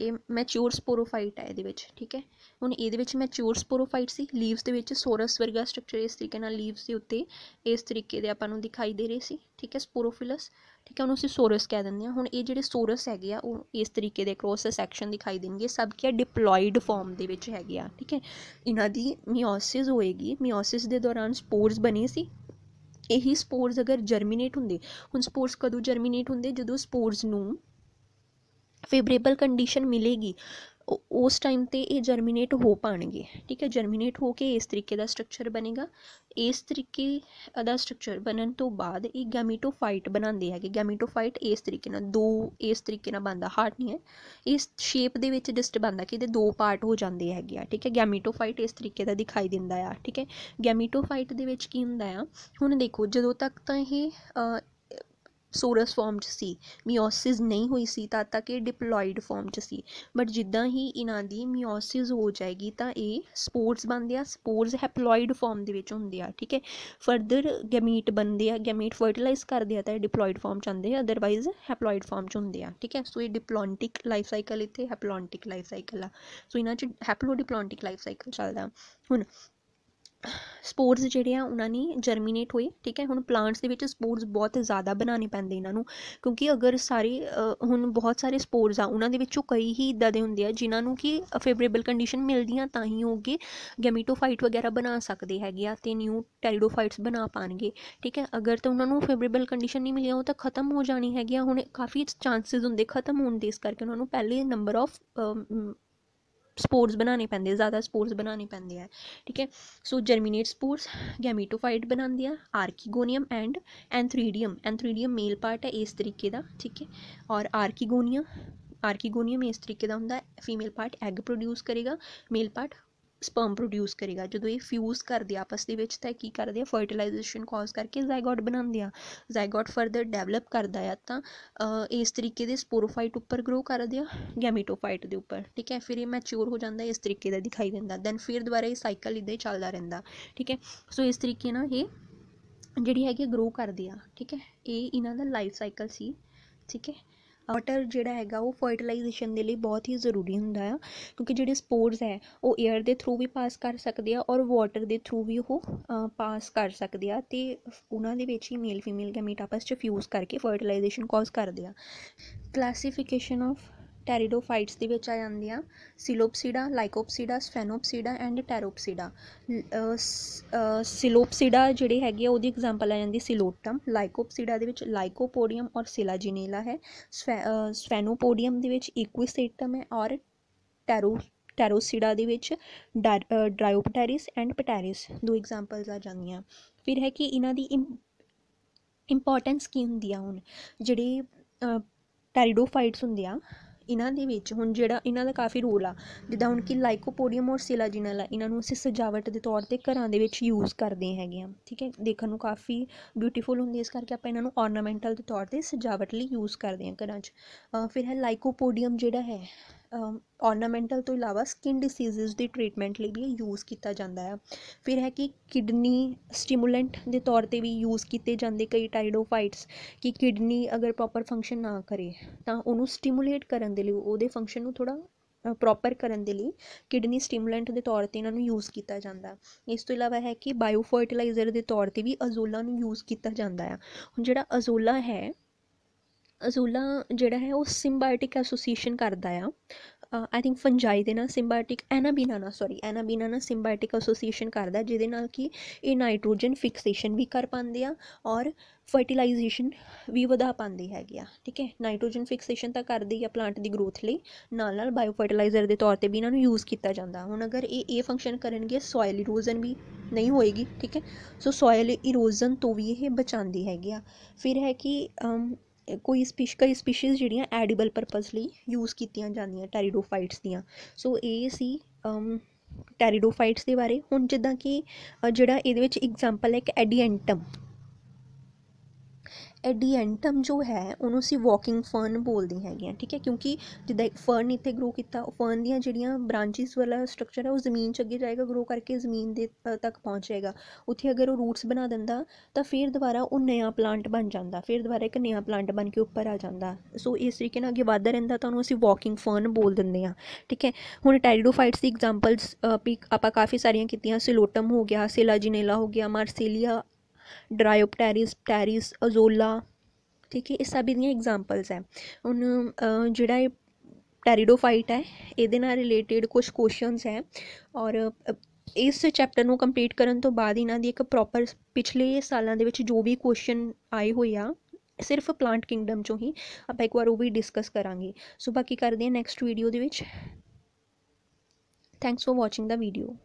ਇਹ ਮੈਚੂਰ ਸਪੋਰੋਫਾਈਟ ਹੈ ਇਹਦੇ ਵਿੱਚ ਠੀਕ ਹੈ ਹੁਣ ਇਹਦੇ ਵਿੱਚ ਮੈਚੂਰ ਸਪੋਰੋਫਾਈਟ ਸੀ ਲੀਵਸ ਦੇ ਵਿੱਚ ਸੋਰਸ ਵਰਗਾ ਸਟਰਕਚਰ ਇਸ ਤਰੀਕੇ ਨਾਲ ਲੀਵਸ ਦੇ ਉੱਤੇ ਇਸ ਤਰੀਕੇ ਦੇ ਆਪਾਂ ਨੂੰ ਦਿਖਾਈ ਦੇ ਰਹੇ ਸੀ ਠੀਕ ਹੈ ਸਪੋਰੋਫਿਲਸ ਠੀਕ ਹੈ ਉਹਨੂੰ ਅਸੀਂ ਸੋਰਸ ਕਹਿ ਦਿੰਦੇ ਹਾਂ ਹੁਣ ਇਹ ਜਿਹੜੇ ਸੋਰਸ ਹੈਗੇ ਆ ਉਹ ਇਸ ਤਰੀਕੇ ਦੇ ਕ੍ਰੋਸ ਸੈਕਸ਼ਨ ਦਿਖਾਈ ਦੇਣਗੇ ਸਭ ਕੀ ਡਿਪਲੋਇਡ ਫਾਰਮ ਦੇ ਵਿੱਚ ਹੈਗੇ ਆ ਠੀਕ ਹੈ ਇਹਨਾਂ ਦੀ ਮਿਓਸਿਸ ਹੋਏਗੀ ਮਿਓਸਿਸ ਦੇ ਦੌਰਾਨ ਸਪੋਰਸ ਬਣੇ ਸੀ ਇਹੀ ਸਪੋਰਸ ਅਗਰ ਜਰਮੀਨੇਟ ਹੁੰਦੇ ਹੁਣ ਸਪੋਰਸ ਕਦੋਂ ਜਰਮੀਨੇਟ ਹੁੰਦੇ ਜਦੋਂ ਸਪੋਰਸ ਨੂੰ ਫੇਵਰੇਬਲ ਕੰਡੀਸ਼ਨ ਮਿਲੇਗੀ ਉਸ ਟਾਈਮ ਤੇ ਇਹ ਜਰਮੀਨੇਟ ਹੋ ਪਾਣਗੇ ਠੀਕ ਹੈ ਜਰਮੀਨੇਟ ਹੋ ਕੇ ਇਸ ਤਰੀਕੇ ਦਾ ਸਟਰਕਚਰ ਬਣੇਗਾ ਇਸ ਤਰੀਕੇ ਦਾ ਸਟਰਕਚਰ ਬਣਨ ਤੋਂ ਬਾਅਦ ਇਹ ਗੈਮੀਟੋਫਾਈਟ ਬਣਾਉਂਦੇ ਹੈਗੇ ਗੈਮੀਟੋਫਾਈਟ ਇਸ ਤਰੀਕੇ ਨਾਲ ਦੋ ਇਸ ਤਰੀਕੇ ਨਾਲ ਬਣਦਾ ਹਾਰਟ ਨਹੀਂ ਹੈ ਇਸ ਸ਼ੇਪ ਦੇ ਵਿੱਚ ਜਸਟ ਬਣਦਾ ਕਿ ਇਹਦੇ ਦੋ ਪਾਰਟ ਹੋ ਜਾਂਦੇ ਹੈਗੇ ਆ ਠੀਕ ਹੈ ਗੈਮੀਟੋਫਾਈਟ ਇਸ ਤਰੀਕੇ ਦਾ ਦਿਖਾਈ ਦਿੰਦਾ ਆ ਠੀਕ ਹੈ ਗੈਮੀਟੋਫਾਈਟ ਦੇ ਵਿੱਚ ਕੀ ਹੁੰਦਾ ਆ ਹੁਣ ਦੇਖੋ ਜਦੋਂ ਤੱਕ ਤਾਂ ਇਹ ਸੋਰਸ ਫਾਰਮ 'ਚ ਸੀ ਮਿਓਸਿਸ ਨਹੀਂ ਹੋਈ ਸੀ ਤਦ ਤੱਕ ਇਹ ਡਿਪਲੋਇਡ ਫਾਰਮ 'ਚ ਸੀ ਬਟ ਜਿੱਦਾਂ ਹੀ ਇਹਨਾਂ ਦੀ ਮਿਓਸਿਸ ਹੋ ਜਾਏਗੀ ਤਾਂ ਇਹ ਸਪੋਰਸ ਬਣਦੇ ਆ ਸਪੋਰਸ ਹੈਪਲੋਇਡ ਫਾਰਮ ਦੇ ਵਿੱਚ ਹੁੰਦੇ ਆ ਠੀਕ ਹੈ ਫਰਦਰ ਗੈਮੀਟ ਬਣਦੇ ਆ ਗੈਮੀਟ ਫਰਟੀਲਾਈਜ਼ ਕਰਦੇ ਆ ਤਾਂ ਇਹ ਡਿਪਲੋਇਡ ਫਾਰਮ 'ਚ ਆਉਂਦੇ ਆ ਅਦਰਵਾਈਜ਼ ਹੈਪਲੋਇਡ ਫਾਰਮ 'ਚ ਹੁੰਦੇ ਆ ਠੀਕ ਹੈ ਸੋ ਇਹ ਡਿਪਲੋਂਟਿਕ ਲਾਈਫ ਸਾਈਕਲ ਇੱਥੇ ਹੈਪਲੋਂਟਿਕ ਲਾਈਫ ਸਾਈਕਲ ਆ ਸੋ ਇਹਨਾਂ 'ਚ ਹੈਪਲੋਡਿਪਲੋਂਟਿਕ ਲਾਈਫ ਸਾਈਕਲ ਚੱਲਦਾ ਹੁਣ ਸਪੋਰਸ ਜਿਹੜੇ ਆ ਉਹਨਾਂ ਨੇ ਜਰਮੀਨੇਟ ਹੋਏ ਠੀਕ ਹੈ ਹੁਣ ਪਲਾਂਟਸ ਦੇ ਵਿੱਚ ਸਪੋਰਸ ਬਹੁਤ ਜ਼ਿਆਦਾ ਬਣਾਉਣੇ ਪੈਂਦੇ ਇਹਨਾਂ ਨੂੰ ਕਿਉਂਕਿ ਅਗਰ ਸਾਰੇ ਹੁਣ ਬਹੁਤ ਸਾਰੇ ਸਪੋਰਸ ਆ ਉਹਨਾਂ ਦੇ ਵਿੱਚੋਂ ਕਈ ਹੀ ਇਦਾਂ ਦੇ ਹੁੰਦੇ ਆ ਜਿਨ੍ਹਾਂ ਨੂੰ ਕਿ ਫੇਵਰੇਬਲ ਕੰਡੀਸ਼ਨ ਮਿਲਦੀਆਂ ਤਾਂ ਹੀ ਹੋਗੇ ਗੈਮੀਟੋਫਾਈਟ ਵਗੈਰਾ ਬਣਾ ਸਕਦੇ ਹੈਗੇ ਆ ਤੇ ਨਿਊ ਟੈਰੀਡੋਫਾਈਟਸ ਬਣਾ ਪਾਣਗੇ ਠੀਕ ਹੈ ਅਗਰ ਤਾਂ ਉਹਨਾਂ ਨੂੰ ਫੇਵਰੇਬਲ ਕੰਡੀਸ਼ਨ ਨਹੀਂ ਮਿਲੀ ਉਹ ਤਾਂ ਖਤਮ ਹੋ ਜਾਣੀ ਹੈਗੀ ਆ ਹੁਣ ਕਾਫੀ ਚਾਂਸਸ ਹੁੰਦੇ ਖਤਮ ਹੋਣ ਦੇ ਇਸ ਕਰਕੇ ਉਹਨਾਂ ਨੂੰ ਪਹਿਲੇ ਨੰਬਰ ਆਫ ਸਪੋਰਸ ਬਣਾਉਣੇ ਪੈਂਦੇ ਜ਼ਿਆਦਾ ਸਪੋਰਸ ਬਣਾਉਣੇ ਪੈਂਦੇ ਆ ਠੀਕ ਹੈ ਸੋ ਜਰਮੀਨੇਟ ਸਪੋਰਸ ਗੈਮੀਟੋਫਾਈਟ ਬਣਾਉਂਦੇ ਆ ਆਰਕੀਗੋਨੀਅਮ ਐਂਡ ਐਂਥਰੀਡੀਅਮ ਐਂਥਰੀਡੀਅਮ ਮੇਲ ਪਾਰਟ ਹੈ ਇਸ ਤਰੀਕੇ ਦਾ ਠੀਕ ਹੈ ਔਰ ਆਰਕੀਗੋਨੀਅਮ ਆਰਕੀਗੋਨੀਅਮ ਇਸ ਤਰੀਕੇ ਦਾ ਹੁੰਦਾ ਫੀਮੇਲ ਪਾਰਟ ਐਗ ਪ੍ਰੋਡਿਊਸ ਕਰੇਗਾ ਮੇਲ ਪਾਰਟ ਸਪਰਮ ਪ੍ਰੋਡਿਊਸ ਕਰੇਗਾ ਜਦੋਂ ਇਹ ਫਿਊਜ਼ ਕਰਦੇ ਆਪਸ ਦੇ ਵਿੱਚ ਤਾਂ ਕੀ ਕਰਦੇ ਆ ਫਰਟੀਲਾਈਜੇਸ਼ਨ ਕਾਜ਼ ਕਰਕੇ ਜ਼ਾਈਗੋਟ ਬਣਾਉਂਦੇ ਆ ਜ਼ਾਈਗੋਟ ਫਰਦਰ ਡਿਵੈਲਪ ਕਰਦਾ ਆ ਤਾਂ ਇਸ ਤਰੀਕੇ ਦੇ ਸਪੋਰੋਫਾਈਟ ਉੱਪਰ ਗਰੋ ਕਰਦੇ ਆ ਗੈਮੇਟੋਫਾਈਟ ਦੇ ਉੱਪਰ ਠੀਕ ਹੈ ਫਿਰ ਇਹ ਮੈਚੂਰ ਹੋ ਜਾਂਦਾ ਇਸ ਤਰੀਕੇ ਦਾ ਦਿਖਾਈ ਦਿੰਦਾ ਦੈਨ ਫਿਰ ਦੁਬਾਰਾ ਇਹ ਸਾਈਕਲ ਇਦਾਂ ਹੀ ਚੱਲਦਾ ਰਹਿੰਦਾ ਠੀਕ ਹੈ ਸੋ ਇਸ ਤਰੀਕੇ ਨਾਲ ਇਹ ਜਿਹੜੀ ਹੈਗੀ ਗਰੋ ਕਰਦੀ ਆ ਠੀਕ ਹੈ ਇਹ ਇਹਨਾਂ ਦਾ ਲਾਈਫ ਸਾਈਕਲ ਸੀ ਠੀਕ ਹੈ ਵਾਟਰ ਜਿਹੜਾ ਹੈਗਾ ਉਹ ਫਰਟੀਲਾਈਜੇਸ਼ਨ ਦੇ ਲਈ ਬਹੁਤ ਹੀ ਜ਼ਰੂਰੀ ਹੁੰਦਾ ਆ ਕਿਉਂਕਿ ਜਿਹੜੇ ਸਪੋਰਸ ਹੈ ਉਹ 에ਅਰ ਦੇ ਥਰੂ ਵੀ ਪਾਸ ਕਰ ਸਕਦੇ ਆ ਔਰ ਵਾਟਰ ਦੇ ਥਰੂ ਵੀ ਉਹ ਪਾਸ ਕਰ ਸਕਦੇ ਆ ਤੇ ਉਹਨਾਂ ਦੇ ਵਿੱਚ ਹੀ ਮੇਲ ਫੀਮੇਲ ਗੈਮੇਟ ਆਪਸ ਚ ਫਿਊਜ਼ ਕਰਕੇ ਫਰਟੀਲਾਈਜੇਸ਼ਨ ਕਾਜ਼ ਕਰਦੇ ਆ ਕਲਾਸੀਫਿਕੇਸ਼ਨ ਆਫ ਟੈਰੀਡੋਫਾਈਟਸ ਦੇ ਵਿੱਚ ਆ ਜਾਂਦੀਆਂ ਸਿਲੋਪਸੀਡਾ ਲਾਈਕੋਪਸੀਡਾ ਸਫੈਨੋਪਸੀਡਾ ਐਂਡ ਟੈਰੋਪਸੀਡਾ ਸਿਲੋਪਸੀਡਾ ਜਿਹੜੀ ਹੈਗੀ ਆ ਉਹਦੀ ਐਗਜ਼ਾਮਪਲ ਆ ਜਾਂਦੀ ਸਿਲੋਟਮ ਲਾਈਕੋਪਸੀਡਾ ਦੇ ਵਿੱਚ ਲਾਈਕੋਪੋਡੀਅਮ ਔਰ ਸਿਲਾਜੀਨੇਲਾ ਹੈ ਸਫੈਨੋਪੋਡੀਅਮ ਦੇ ਵਿੱਚ ਇਕੁਇਸੇਟਮ ਹੈ ਔਰ ਟੈਰੋ ਟੈਰੋਸੀਡਾ ਦੇ ਵਿੱਚ ਡਰਾਇਓਪਟੈਰਿਸ ਐਂਡ ਪਟੈਰਿਸ ਦੋ ਐਗਜ਼ਾਮਪਲਸ ਆ ਜਾਂਦੀਆਂ ਫਿਰ ਹੈ ਕਿ ਇਹਨਾਂ ਦੀ ਇੰਪੋਰਟੈਂਸ ਕੀ ਹੁੰਦੀ ਆ ਹੁਣ ਜਿਹੜੇ ਟੈਰੀਡੋਫਾਈਟਸ ਹੁੰਦੇ ਆ ਇਹਨਾਂ ਦੇ ਵਿੱਚ ਹੁਣ ਜਿਹੜਾ ਇਹਨਾਂ ਦਾ ਕਾਫੀ ਰੋਲ ਆ ਜਿੱਦਾਂ ਹੁਣ ਕਿ ਲਾਈਕੋਪੋਡੀਅਮ ਔਰ ਸਿਲਾਜਿਨਲ ਆ ਇਹਨਾਂ ਨੂੰ ਅਸੀਂ ਸਜਾਵਟ ਦੇ ਤੌਰ ਤੇ ਘਰਾਂ ਦੇ ਵਿੱਚ ਯੂਜ਼ ਕਰਦੇ ਹੈਗੇ ਆ ਠੀਕ ਹੈ ਦੇਖਣ ਨੂੰ ਕਾਫੀ ਬਿਊਟੀਫੁਲ ਹੁੰਦੀ ਇਸ ਕਰਕੇ ਆਪਾਂ ਇਹਨਾਂ ਨੂੰ ਆਰਨਾਮੈਂਟਲ ਦੇ ਤੌਰ ਤੇ ਸਜਾਵਟ ਲਈ ਯੂਜ਼ ਕਰਦੇ ਆ ਘਰਾਂ 'ਚ ਫਿਰ ਹੈ ਲਾਈਕੋਪੋਡੀਅਮ ਜਿਹੜਾ ਹੈ ਆਰਨਾਮੈਂਟਲ ਤੋਂ ਇਲਾਵਾ ਸਕਿਨ ਡਿਸੀਜ਼ਸ ਦੀ ਟ੍ਰੀਟਮੈਂਟ ਲਈ ਵੀ ਯੂਜ਼ ਕੀਤਾ ਜਾਂਦਾ ਹੈ ਫਿਰ ਹੈ ਕਿ ਕਿਡਨੀ ਸਟਿਮੂਲੈਂਟ ਦੇ ਤੌਰ ਤੇ ਵੀ ਯੂਜ਼ ਕੀਤੇ ਜਾਂਦੇ ਕਈ ਟਾਈਡੋਫਾਈਟਸ ਕਿ ਕਿਡਨੀ ਅਗਰ ਪ੍ਰੋਪਰ ਫੰਕਸ਼ਨ ਨਾ ਕਰੇ ਤਾਂ ਉਹਨੂੰ ਸਟਿਮੂਲੇਟ ਕਰਨ ਦੇ ਲਈ ਉਹਦੇ ਫੰਕਸ਼ਨ ਨੂੰ ਥੋੜਾ ਪ੍ਰੋਪਰ ਕਰਨ ਦੇ ਲਈ ਕਿਡਨੀ ਸਟਿਮੂਲੈਂਟ ਦੇ ਤੌਰ ਤੇ ਇਹਨਾਂ ਨੂੰ ਯੂਜ਼ ਕੀਤਾ ਜਾਂਦਾ ਇਸ ਤੋਂ ਇਲਾਵਾ ਹੈ ਕਿ ਬਾਇਓ ਫਰਟੀਲਾਈਜ਼ਰ ਦੇ ਤੌਰ ਤੇ ਵੀ ਅਜ਼ੋਲਾ ਨੂੰ ਯੂਜ਼ ਕੀਤਾ ਜਾਂਦਾ ਹੈ ਹੁਣ ਜਿਹੜਾ ਅਜ਼ੋਲਾ ਹੈ ਅਜ਼ੂਲਾ ਜਿਹੜਾ ਹੈ ਉਹ ਸਿੰਬਾਇਟਿਕ ਐਸੋਸੀਏਸ਼ਨ ਕਰਦਾ ਆ ਆਈ ਥਿੰਕ ਫੰਜਾਈ ਦੇ ਨਾਲ ਸਿੰਬਾਇਟਿਕ ਐਨਾਬੀਨਾਨਾ ਸੌਰੀ ਨਾਲ ਸਿੰਬਾਇਟਿਕ ਐਸੋਸੀਏਸ਼ਨ ਕਰਦਾ ਜਿਹਦੇ ਨਾਲ ਕਿ ਇਹ ਨਾਈਟ੍ਰੋਜਨ ਫਿਕਸੇਸ਼ਨ ਵੀ ਕਰ ਪਾਉਂਦੇ ਆ ਔਰ ਫਰਟੀਲਾਈਜੇਸ਼ਨ ਵੀ ਵਧਾ ਪਾਉਂਦੀ ਹੈਗੀ ਆ ਠੀਕ ਹੈ ਨਾਈਟ੍ਰੋਜਨ ਫਿਕਸੇਸ਼ਨ ਤਾਂ ਕਰਦੀ ਆ ਪਲਾਂਟ ਦੀ ਗਰੋਥ ਲਈ ਨਾਲ ਨਾਲ ਬਾਇਓ ਫਰਟੀਲਾਈਜ਼ਰ ਦੇ ਤੌਰ ਤੇ ਵੀ ਇਹਨਾਂ ਨੂੰ ਯੂਜ਼ ਕੀਤਾ ਜਾਂਦਾ ਹੁਣ ਅਗਰ ਇਹ ਇਹ ਫੰਕਸ਼ਨ ਕਰਨਗੇ ਸੋਇਲ ਇਰੋਜ਼ਨ ਵੀ ਨਹੀਂ ਹੋਏਗੀ ਠੀਕ ਹੈ ਸੋ ਸੋਇਲ ਇਰੋਜ਼ਨ ਤੋਂ ਵੀ ਇਹ ਬਚਾਉਂਦੀ ਹੈਗੀ ਆ ਫਿਰ ਹੈ ਕਿ ਕੋਈ ਸਪੀਸ਼ ਕਈ ਸਪੀਸ਼ੀਜ਼ ਜਿਹੜੀਆਂ ਐਡੀਬਲ ਪਰਪਸ ਲਈ ਯੂਜ਼ ਕੀਤੀਆਂ ਜਾਂਦੀਆਂ ਟੈਰੀਡੋਫਾਈਟਸ ਦੀਆਂ ਸੋ ਇਹ ਸੀ ਟੈਰੀਡੋਫਾਈਟਸ ਦੇ ਬਾਰੇ ਹੁਣ ਜਿੱਦਾਂ ਕਿ ਜਿਹੜਾ ਇਹਦੇ ਵਿੱਚ ਐਗਜ਼ਾਮਪਲ ਹੈ ਇੱਕ ਐਡੀਐਂਟਮ ਐਡੀਐਂਟਮ ਜੋ ਹੈ ਉਹਨੂੰ ਸੀ ਵਾਕਿੰਗ ਫਰਨ ਬੋਲਦੇ ਹੈਗੇ ਆ ਠੀਕ ਹੈ ਕਿਉਂਕਿ ਜਿੱਦਾਂ ਇੱਕ ਫਰਨ ਇੱਥੇ ਗਰੋ ਕੀਤਾ ਉਹ ਫਰਨ ਦੀਆਂ ਜਿਹੜੀਆਂ ਬ੍ਰਾਂਚਿਸ ਵਾਲਾ ਸਟਰਕਚਰ ਹੈ ਉਹ ਜ਼ਮੀਨ 'ਚ ਅੱਗੇ ਜਾਏਗਾ ਗਰੋ ਕਰਕੇ ਜ਼ਮੀਨ ਦੇ ਤੱਕ ਪਹੁੰਚੇਗਾ ਉੱਥੇ ਅਗਰ ਉਹ ਰੂਟਸ ਬਣਾ ਦਿੰਦਾ ਤਾਂ ਫਿਰ ਦੁਬਾਰਾ ਉਹ ਨਵਾਂ ਪਲਾਂਟ ਬਣ ਜਾਂਦਾ ਫਿਰ ਦੁਬਾਰਾ ਇੱਕ ਨਵਾਂ ਪਲਾਂਟ ਬਣ ਕੇ ਉੱਪਰ ਆ ਜਾਂਦਾ ਸੋ ਇਸ ਤਰੀਕੇ ਨਾਲ ਅੱਗੇ ਵਧਦਾ ਰਹਿੰਦਾ ਤਾਂ ਉਹਨੂੰ ਅਸੀਂ ਵਾਕਿੰਗ ਫਰਨ ਬੋਲ ਦਿੰਦੇ ਆ ਠੀਕ ਹੈ ਹੁਣ ਟਾਈਡੋਫਾਈਟਸ ਦੀ ਐਗਜ਼ਾਮਪਲਸ ਆਪਾਂ ਕਾਫੀ ਸਾਰੀਆਂ ਕੀਤੀਆਂ ਸਿਲੋਟਮ ਹੋ ਗਿਆ ਸਿਲਾਜੀਨੇਲਾ ਹੋ ਗਿਆ ਮਾਰਸੇਲੀਆ ਡਰਾਇਓਪਟੈਰਿਸ ਟੈਰਿਸ ਅਜ਼ੋਲਾ ਠੀਕ ਹੈ ਇਹ ਸਭ ਇਹਦੀਆਂ ਐਗਜ਼ਾਮਪਲਸ ਹੈ ਹੁਣ ਜਿਹੜਾ ਇਹ ਟੈਰੀਡੋਫਾਈਟ ਹੈ ਇਹਦੇ ਨਾਲ ਰਿਲੇਟਡ ਕੁਝ ਕੁਐਸਚਨਸ ਹੈ ਔਰ ਇਸ ਚੈਪਟਰ ਨੂੰ ਕੰਪਲੀਟ ਕਰਨ ਤੋਂ ਬਾਅਦ ਇਹਨਾਂ ਦੀ ਇੱਕ ਪ੍ਰੋਪਰ ਪਿਛਲੇ ਸਾਲਾਂ ਦੇ ਵਿੱਚ ਜੋ ਵੀ ਕੁਐਸਚਨ ਆਏ ਹੋਏ ਆ ਸਿਰਫ ਪਲਾਂਟ ਕਿੰਗਡਮ ਚੋਂ ਹੀ ਆਪਾਂ ਇੱਕ ਵਾਰ ਉਹ ਵੀ ਡਿਸਕਸ ਕਰਾਂਗੇ ਸੋ ਬਾਕੀ ਕਰਦੇ ਹਾਂ ਨੈਕਸਟ ਵੀਡੀਓ ਦੇ ਵਿੱਚ ਥੈਂਕਸ ਫॉर ਵਾਚਿੰਗ ਦਾ ਵੀਡੀਓ